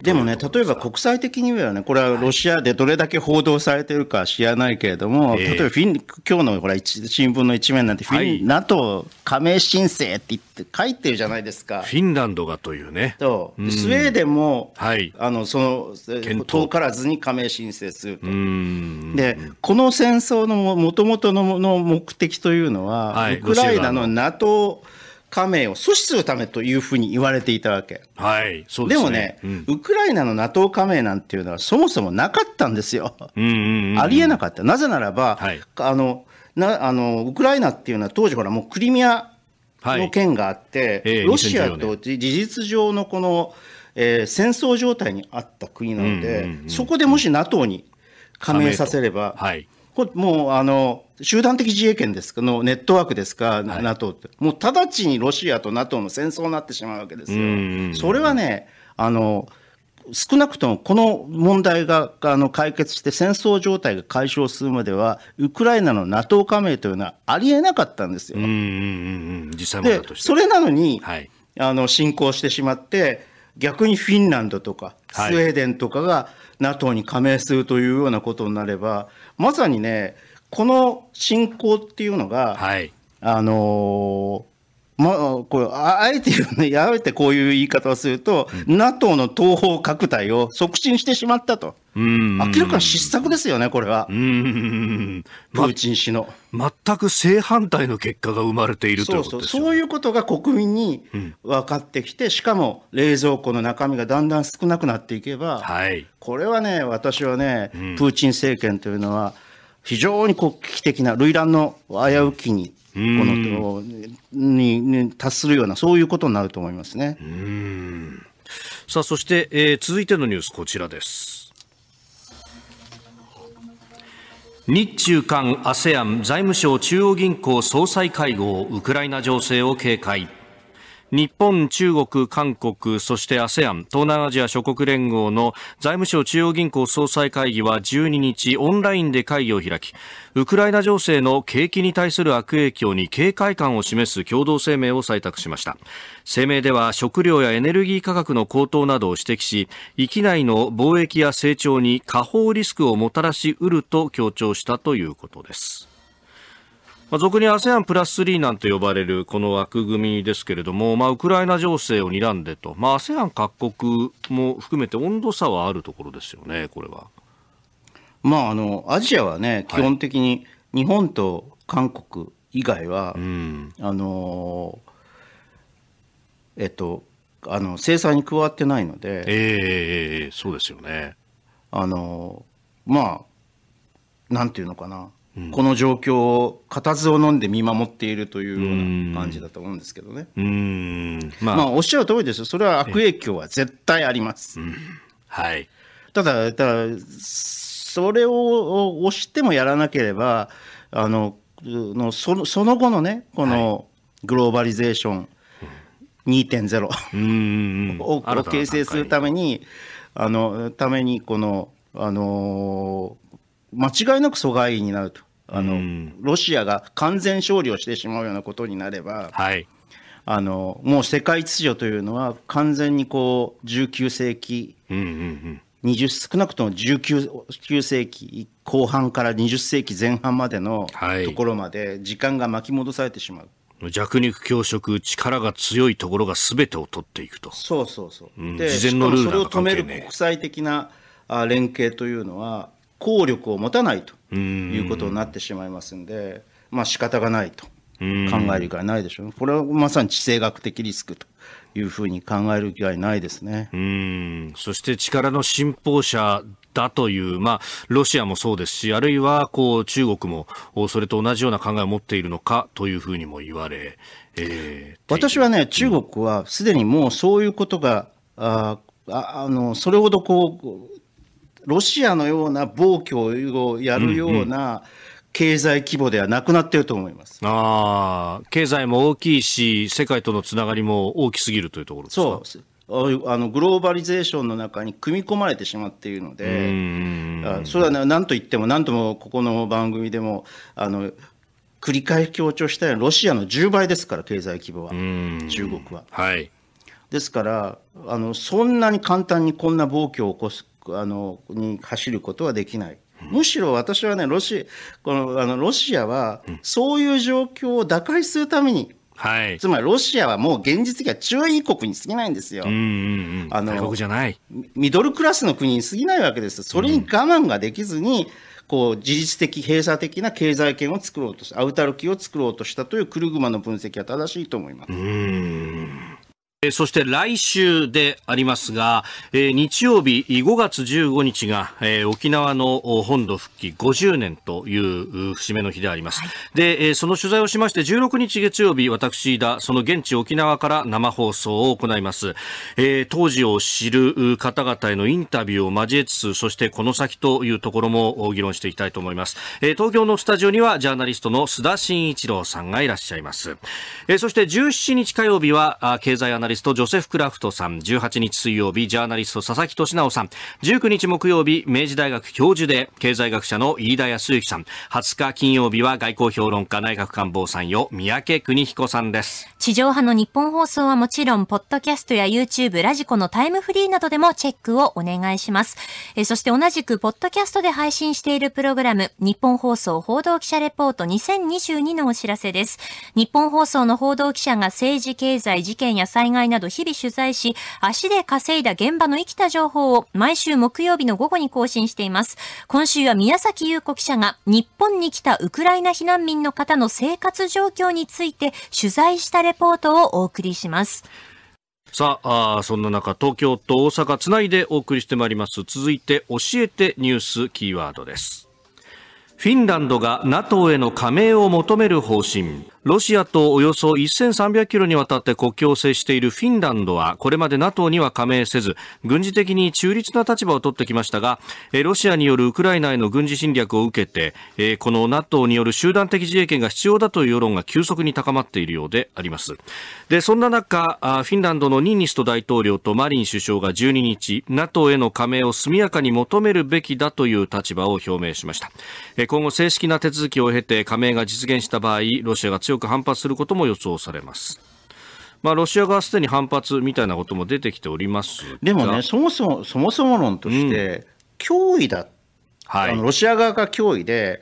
でもね、例えば国際的にはね、これはロシアでどれだけ報道されてるか知らないけれども、はい、例えばフィン、今日のほら新聞の一面なんて、フィン、NATO 加盟申請って言って書いてるじゃないですか。フィンランドがというね。と、スウェーデンも、はい、あのその遠からずに加盟申請すると。で、この戦争のもともとの目的というのは、はい、ウクライナの NATO 加盟を阻止するためというふうに言われていたわけ。はい、そうで、ね、もね、うん、ウクライナの NATO 加盟なんていうのはそもそもなかったんですよ。ありえなかった。なぜならば、はい、あのなあのウクライナっていうのは当時ほらもうクリミアの件があって、はいえー、ロシアと事実上のこの、えー、戦争状態にあった国なので、そこでもし NATO に加盟させれば、はい、これもうあの集団的自衛権ですのネットワークですか、はい、NATO って、もう直ちにロシアと NATO の戦争になってしまうわけですよ。それはねあの少なくともこの問題があの解決して戦争状態が解消するまではウクライナの NATO 加盟というのはありえなかったんですよ。でそれなのに、はい、あの侵攻してしまって逆にフィンランドとかスウェーデンとかが、はい NATO に加盟するというようなことになれば、まさにね、この侵攻っていうのが、はい、あのまあ、これあえて言うね、あえてこういう言い方をすると、うん、NATO の東方拡大を促進してしまったと、明らかに失策ですよね、これは、プーチン氏の、ま、全く正反対の結果が生まれているということです、そういうことが国民に分かってきて、しかも冷蔵庫の中身がだんだん少なくなっていけば、はい、これはね、私はね、プーチン政権というのは、非常に国旗危機的な、類乱の危うきに。うんこのに、に達するような、そういうことになると思いますね。さあ、そして、えー、続いてのニュース、こちらです。日中韓 ASEAN 財務省中央銀行総裁会合、ウクライナ情勢を警戒。日本、中国、韓国、そして ASEAN、東南アジア諸国連合の財務省中央銀行総裁会議は12日、オンラインで会議を開き、ウクライナ情勢の景気に対する悪影響に警戒感を示す共同声明を採択しました。声明では食料やエネルギー価格の高騰などを指摘し、域内の貿易や成長に下方リスクをもたらし得ると強調したということです。まあ、俗に ASEAN プラス3なんて呼ばれるこの枠組みですけれども、まあ、ウクライナ情勢を睨んでと、まあ、ASEAN 各国も含めて温度差はあるところですよね、これは。まあ、あのアジアはね、基本的に日本と韓国以外は、あのえっと、あの制裁に加わってないので、えー、そうですよね。あのまあ、なんていうのかな。この状況を固唾を飲んで見守っているというような感じだと思うんですけどね。まあ、まあ、おっしゃる通りですよ、それは悪影響は絶対あります。はい、ただ、ただそれを押してもやらなければ、あののそのその後のね、このグローバリゼーション2.0、を形成するために、あのためにこの、あのー間違いなく阻害になると。あの、ロシアが完全勝利をしてしまうようなことになれば、はい、あのもう世界秩序というのは完全にこう19世紀、うんうんうん20少なくとも 19, 19世紀後半から20世紀前半までのところまで時間が巻き戻されてしまう、はい、弱肉強食力が強いところがすべてを取っていくとそうそうそう、うん、で事前のルールそれを止める国際的な連携というのは効力を持たないということになってしまいますんで、まあ仕方がないと考える以外ないでしょう、ね、これはまさに地政学的リスクというふうに考える以外ないですねうんそして力の信奉者だという、まあ、ロシアもそうですし、あるいはこう中国もそれと同じような考えを持っているのかというふうにも言われ、えー、私はね、中国はすでにもうそういうことが、ああのそれほどこうロシアのような暴挙をやるような経済規模ではなくなっていると思います、うんうん、あ経済も大きいし、世界とのつながりも大きすぎるというところですかそうあのグローバリゼーションの中に組み込まれてしまっているので、それは何と言っても、何ともここの番組でも、あの繰り返し強調したように、ロシアの10倍ですから、経済規模は、中国は。はい、ですからあの、そんなに簡単にこんな暴挙を起こすあのに走ることはできない。むしろ私はねロシこのあのロシアはそういう状況を打開するために、はい、つまりロシアはもう現実的には中位国に過ぎないんですよ。うんうんうん、あのミドルクラスの国に過ぎないわけです。それに我慢ができずに、こう自律的閉鎖的な経済圏を作ろうとしアウタルキーを作ろうとしたというクルグマの分析は正しいと思います。うんそして来週でありますが、日曜日5月15日が、沖縄の本土復帰50年という節目の日であります。はい、で、その取材をしまして16日月曜日、私だ、その現地沖縄から生放送を行います。当時を知る方々へのインタビューを交えつつ、そしてこの先というところも議論していきたいと思います。東京のスタジオにはジャーナリストの須田慎一郎さんがいらっしゃいます。そして17日火曜日は、経済アナリリスト、ジョセフ・クラフトさん、18日水曜日、ジャーナリスト、佐々木俊直さん、19日木曜日、明治大学教授で、経済学者の飯田康之さん、20日金曜日は外交評論家、内閣官房参与、三宅邦彦さんです。地上波の日本放送はもちろん、ポッドキャストや YouTube、ラジコのタイムフリーなどでもチェックをお願いします。えそして同じく、ポッドキャストで配信しているプログラム、日本放送報道記者レポート2022のお知らせです。日本放送の報道記者が政治、経済、事件や災害害など日々取材し、足で稼いだ現場の生きた情報を毎週木曜日の午後に更新しています。今週は宮崎優子記者が日本に来たウクライナ避難民の方の生活状況について取材したレポートをお送りします。さあそんな中、東京と大阪つないでお送りしてまいります。続いて、教えてニュースキーワードです。フィンランドが NATO への加盟を求める方針。ロシアとおよそ1300キロにわたって国境を接しているフィンランドは、これまで NATO には加盟せず、軍事的に中立な立場を取ってきましたが、ロシアによるウクライナへの軍事侵略を受けて、この NATO による集団的自衛権が必要だという世論が急速に高まっているようであります。で、そんな中、フィンランドのニーニスト大統領とマリン首相が12日、NATO への加盟を速やかに求めるべきだという立場を表明しました。今後正式な手続きを経て加盟が実現した場合ロシアが強く反発することも予想されますまあ、ロシア側すでに反発みたいなことも出てきておりますでもね、そもそもそもそも論として、うん、脅威だ、はい、あのロシア側が脅威で、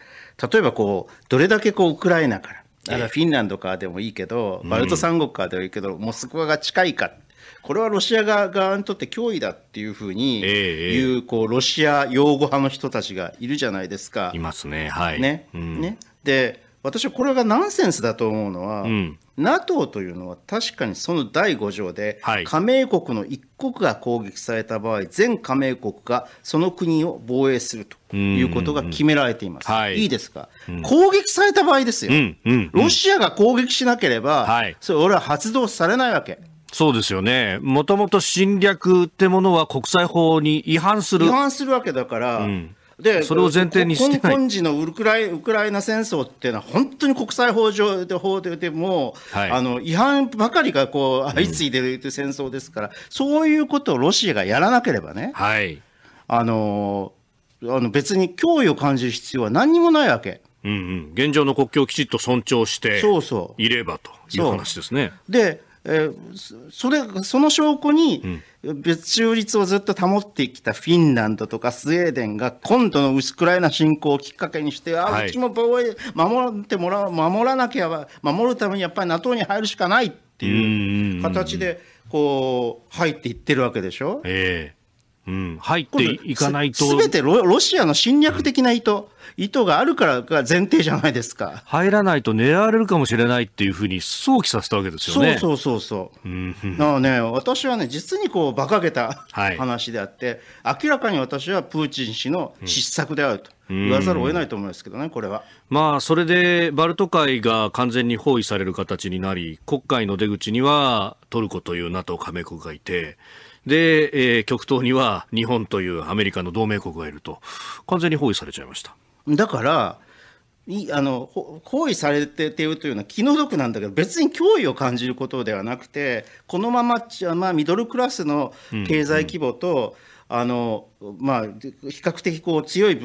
例えばこうどれだけこうウクライナから、あるいフィンランドからでもいいけど、バルト三国からでもいいけど、モスクワが近いかっこれはロシア側にとって脅威だっていうふうにいう、こうロシア擁護派の人たちがいるじゃないですか。いますね。はい、ね、うん、ねで私はこれがナンセンスだと思うのは、うん、NATO というのは確かにその第5条で、はい、加盟国の1国が攻撃された場合全加盟国がその国を防衛するということが決められています、はい、い、いですか、うん、攻撃された場合ですよ、うんうんうん、ロシアが攻撃しなければ、はい、それ俺は発動されないわけ。そうですよね。もともと侵略ってものは国際法に違反する。違反するわけだから、うん、でそれを前提にして今時のウクライウクライナ戦争っていうのは、本当に国際法上で法ででも、はい、あの違反ばかりがこう相次いでるという戦争ですから、うん、そういうことをロシアがやらなければね、はい、あのあの別に脅威を感じる必要は何にもないわけ。うんうん、現状の国境をきちっと尊重していればという話ですね。そうそうでえそれその証拠に、別中立をずっと保ってきたフィンランドとかスウェーデンが今度のウクライナ侵攻をきっかけにして、あうちも防衛守ってもら守らなきゃ守るためにやっぱり NATO に入るしかないっていう形でこう入っていってるわけでしょ。えうん、入っていかないと。すべてロシアの侵略的な意図、うん、意図があるからが前提じゃないですか。入らないと狙われるかもしれないっていうふうに想起させたわけですよね。そうそうそうそう。ん、なのね、私はね、実にこう、馬鹿げた話であって、はい、明らかに私はプーチン氏の失策であると。うん言わざるを得ないと思いますけどね、これは。まあ、それでバルト海が完全に包囲される形になり、黒海の出口にはトルコという NATO 加盟国がいて、で、えー、極東には日本というアメリカの同盟国がいると完全に包囲されちゃいましただからいあの包囲されているというのは気の毒なんだけど別に脅威を感じることではなくてこのまま、まあ、ミドルクラスの経済規模と、うんうんあのまあ、比較的こう強いあ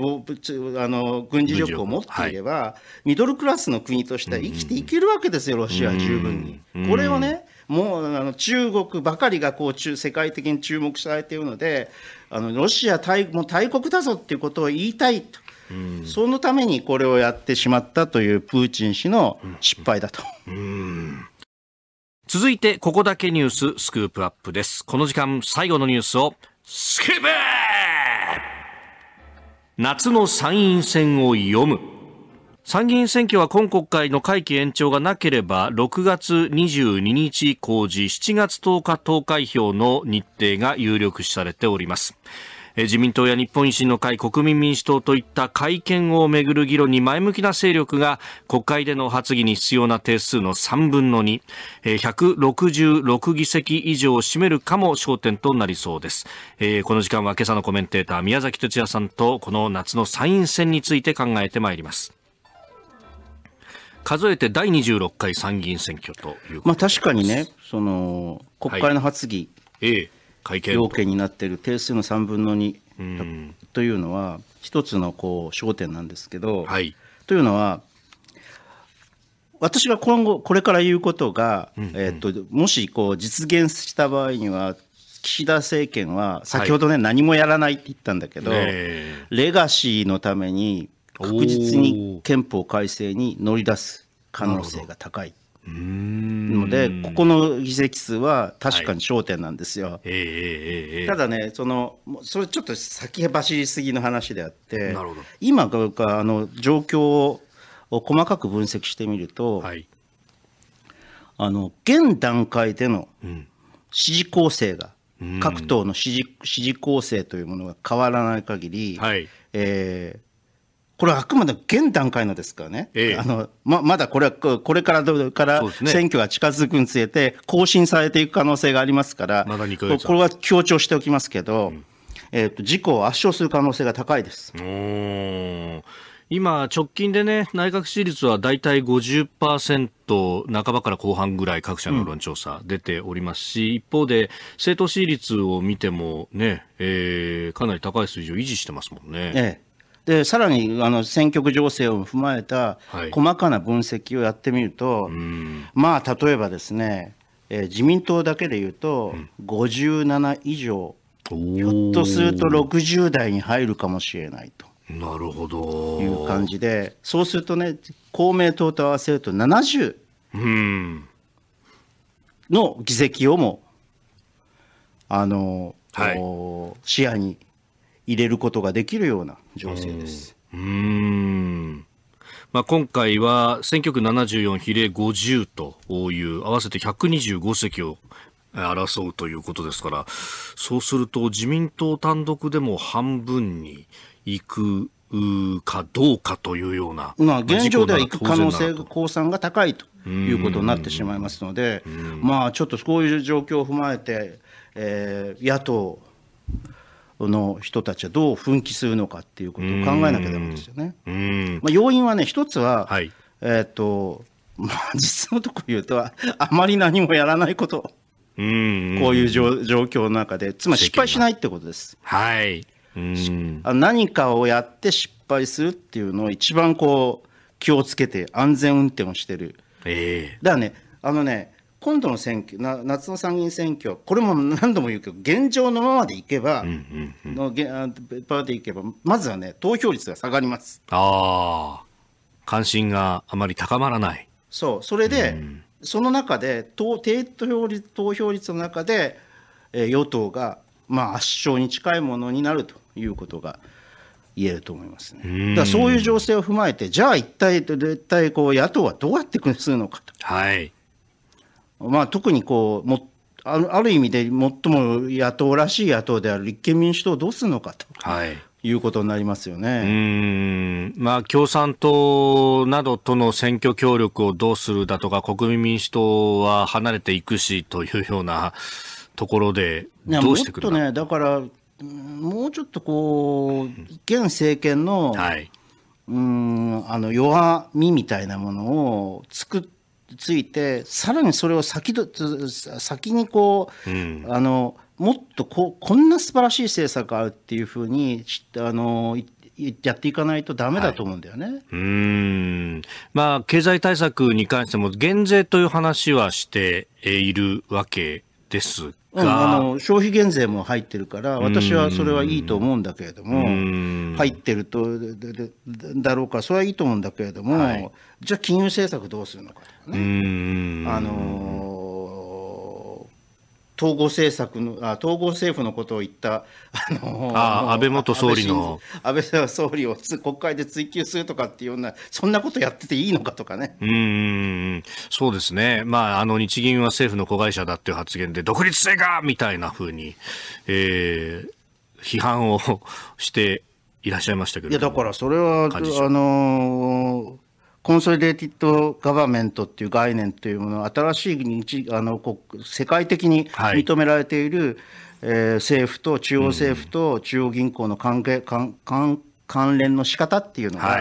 の軍事力を持っていれば、はい、ミドルクラスの国としては生きていけるわけですよ、ロシアは十分に。これをね、もうあの中国ばかりがこう中世界的に注目されているのであのロシア大もう大国だぞっていうことを言いたいと、うん、そのためにこれをやってしまったというプーチン氏の失敗だと。うんうん続いて、ここだけニューススクープアップです。この時間、最後のニュースを、スクープ夏の参院選を読む。参議院選挙は今国会の会期延長がなければ6月22日公示7月10日投開票の日程が有力視されております自民党や日本維新の会国民民主党といった会見をめぐる議論に前向きな勢力が国会での発議に必要な定数の3分の2166議席以上を占めるかも焦点となりそうですこの時間は今朝のコメンテーター宮崎哲也さんとこの夏の参院選について考えてまいります数えて第26回参議院選挙というまあ確かにね、その国会の発議、はい、会見要件になっている定数の3分の2というのは、一つのこう焦点なんですけど、はい、というのは、私が今後、これから言うことが、うんうん、えーと、もしこう実現した場合には、岸田政権は先ほどね、はい、何もやらないって言ったんだけど、レガシーのために確実に憲法改正に乗り出す可能性が高い。のでここの議席数は確かに焦点なんですよ。はいただねそのそれちょっと先走りすぎの話であって今があの状況を細かく分析してみると、はい、あの現段階での支持構成が、うん、各党の支持支持構成というものが変わらない限り、はい、えーこれはあくまで現段階のですからね、ええ、あのままだこれはこれからから選挙が近づくにつれて、更新されていく可能性がありますから、ま、これは強調しておきますけど、うん、えーと、事故を圧勝する可能性が高いです。今、直近でね、内閣支持率は大体50%半ばから後半ぐらい各社の世論調査出ておりますし、うん、一方で政党支持率を見てもね、えー、かなり高い水準を維持してますもんね。ええでさらにあの選挙区情勢を踏まえた細かな分析をやってみると、はい、まあ例えばですね、えー、自民党だけでいうと、57以上ひょっとすると60代に入るかもしれないと。なるほどいう感じでそうするとね公明党と合わせると70の議席をもあの、はい、視野に入れることができるような情勢です。うんまあ、今回は選挙区74比例50という合わせて125席を争うということですからそうすると自民党単独でも半分にいくかどうかというような、まあ、現状では行く可能性が公算が高いということになってしまいますので、まあ、ちょっとこういう状況を踏まえて、えー、野党、の人たちはどう奮起するのかっていうことを考えなきゃだめですよね。まあ、要因はね一つは、はい、えーとまあ、実のところ言うとあまり何もやらないこと。うんこういう状況の中で、つまり失敗しないってことです。はい。あ何かをやって失敗するっていうのを一番こう気をつけて安全運転をしてる。ええー、だからね、あのね、今度の選挙な、夏の参議院選挙、これも何度も言うけど、現状のままでいけば、のげーでいけば、まずはね、投票率が下がります。あ関心があまり高まらない。そう、それで、うん、その中で投低投票率、投票率の中で、えー、与党が、まあ、圧勝に近いものになるということが。言えると思いますね。うんだそういう情勢を踏まえて、じゃあ一体、絶対こう野党はどうやってすのかと。はいまあ、特にこうもあある意味で最も野党らしい野党である立憲民主党をどうするのかと。はいいうことになりますよねうん、まあ、共産党などとの選挙協力をどうするだとか国民民主党は離れていくしというようなところでどうしてくるか、ね、だからもうちょっとこう現政権の、はい、うんあの弱みみたいなものを作ってついて、さらにそれを先ど先にこう、うん、あのもっとここんな素晴らしい政策あるっていうふうにあのやっていかないとだめだと思うんだよね、はい、うんまあ、経済対策に関しても減税という話はしているわけですが、うん、あの消費減税も入ってるから私はそれはいいと思うんだけれども入ってるとだろうからそれはいいと思うんだけれども、はい、じゃあ金融政策どうするのかとかね。あのー統合政策のあ統合政府のことを言った、あのー、あ安倍元総理の安倍総理を国会で追及するとかっていうような、そんなことやってていいのかとかねうんそうですね、まあ、あの日銀は政府の子会社だっていう発言で、独立性がみたいなふうに、えー、批判をしていらっしゃいましたけどいやだからそれは、あのーコンソリデーティッド・ガバメントっていう概念というもの新しい日あの世界的に認められている、はい、えー、政府と中央政府と中央銀行の関係、関関関連の仕方っていうのが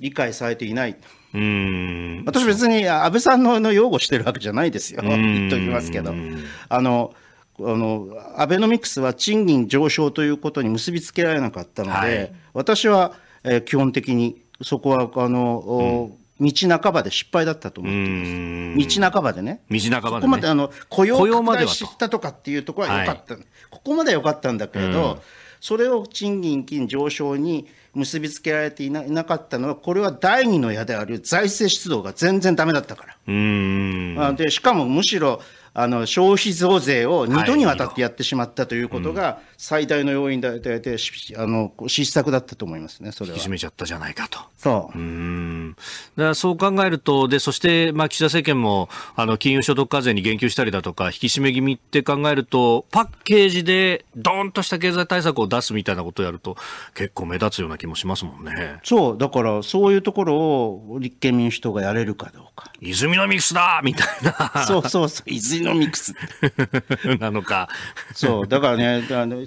理解されていない。はいうん私別に安倍さんのの擁護してるわけじゃないですよ、言っときますけど。あのあのアベノミクスは賃金上昇ということに結びつけられなかったので、はい、私は、えー、基本的にそこはあの、うん、道半ばで失敗だったと思ってます。道半ばでね。道半ばで、ね、ここまであの雇用を拡大したとかっていうところは良かった、はい、ここまでは良かったんだけれど、うん、それを賃金、金上昇に結びつけられていなかったのは、これは第二の矢である財政出動が全然だめだったから。あでしかもむしろあの消費増税を2度にわたってやってしまったということが、最大の要因だと言われて、あの失策だったと思いますね、それは。引き締めちゃったじゃないかと。そううんだそう考えると、でそして、まあ、岸田政権もあの金融所得課税に言及したりだとか、引き締め気味って考えると、パッケージでどんとした経済対策を出すみたいなことをやると、結構目立つような気もしますもんね。そうだからそういうところを立憲民主党がやれるかどうか。泉のミックスだみたいな。そうそうそう、泉ノミクス なのかそうだからねあの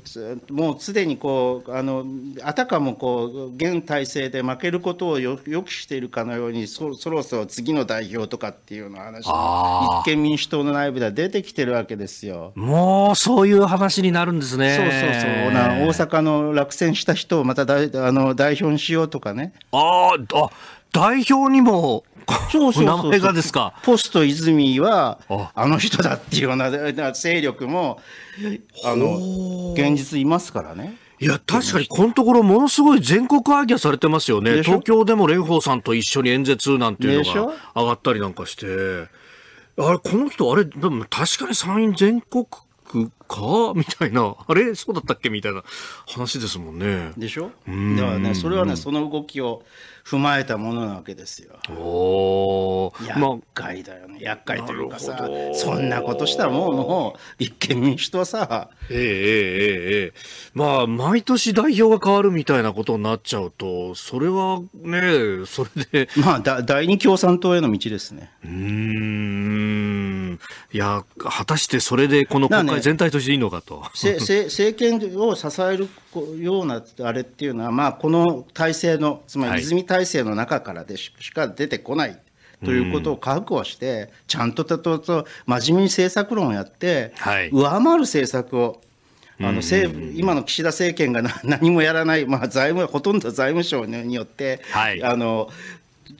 もうすでにこうあのあたかもこう現体制で負けることを予期しているかのようにそろそろ次の代表とかっていうの話立憲民主党の内部では出てきてるわけですよ。もうそういう話になるんですね。そうそうそうな大阪の落選した人をまただあの代表にしようとかね。ああ代表にもそうそう名前がですかポスト泉はあの人だっていうような勢力もあの現実いますからね。いや確かにこのところものすごい全国アイデアされてますよね東京でも蓮舫さんと一緒に演説なんていうのが上がったりなんかしてあれこの人あれでも確かに参院全国かみたいな、あれそうだったっけみたいな話ですもんね。でしょだからね、それはね、その動きを踏まえたものなわけですよ。お厄介だよね厄介というかさそんなことしたらもうもう立憲民主党はさ。ええええええまあ毎年代表が変わるみたいなことになっちゃうとそれはねそれで。まあだ 第二共産党への道ですね。うん、いや、果たしてそれでこの国会全体としていいのかと。かね、政権を支えるようなあれっていうのは、まあ、この体制の、つまり泉体制の中からでしか出てこない、ということを覚悟して、ちゃんとたとと真面目に政策論をやって、上回る政策を。あの政府今の岸田政権が 何もやらない、まあ、財務ほとんど財務省によって、あの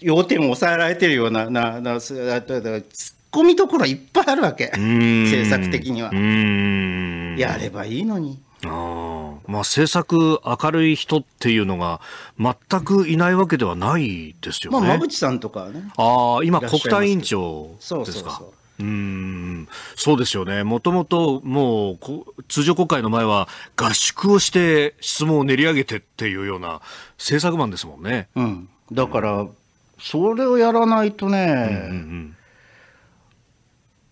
要点を抑えられてるようななな込みどころいっぱいあるわけ政策 的にはやればいいのにあまあ政策明るい人っていうのが全くいないわけではないですよね、まあ、馬淵さんとかねああ今国対委員長ですかそうそうそううんそうですよね、もともともう通常国会の前は合宿をして質問を練り上げてっていうような政策マンですもんね、うん、だから、それをやらないとね、うんうんうん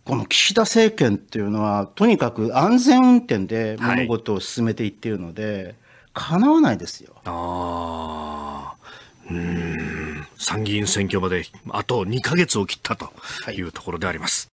この岸田政権っていうのは、とにかく安全運転で物事を進めていっているので、か、は、な、わないですよ。あうん参議院選挙まであと2か月を切ったというところであります。はい